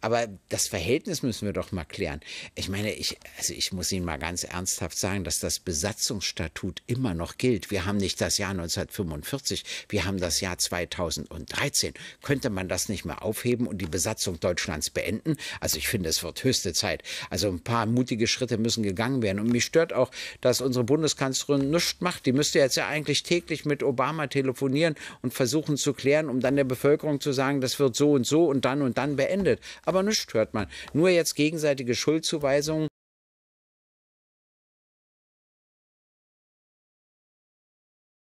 Aber das Verhältnis müssen wir doch mal klären. Ich meine, ich, also ich muss Ihnen mal ganz ernsthaft sagen, dass das Besatzungsstatut immer noch gilt. Wir haben nicht das Jahr 1945, wir haben das Jahr 2013. Könnte man das nicht mehr aufheben und die Besatzung Deutschlands beenden? Also ich finde, es wird höchste Zeit. Also ein paar mutige Schritte müssen gegangen werden. Und mich stört auch, dass unsere Bundeskanzlerin nichts macht. Die müsste jetzt ja eigentlich täglich mit Obama telefonieren und versuchen zu klären, um dann der Bevölkerung zu sagen, das wird so und so und dann und dann beendet. Aber nichts hört man. Nur jetzt gegenseitige Schuldzuweisungen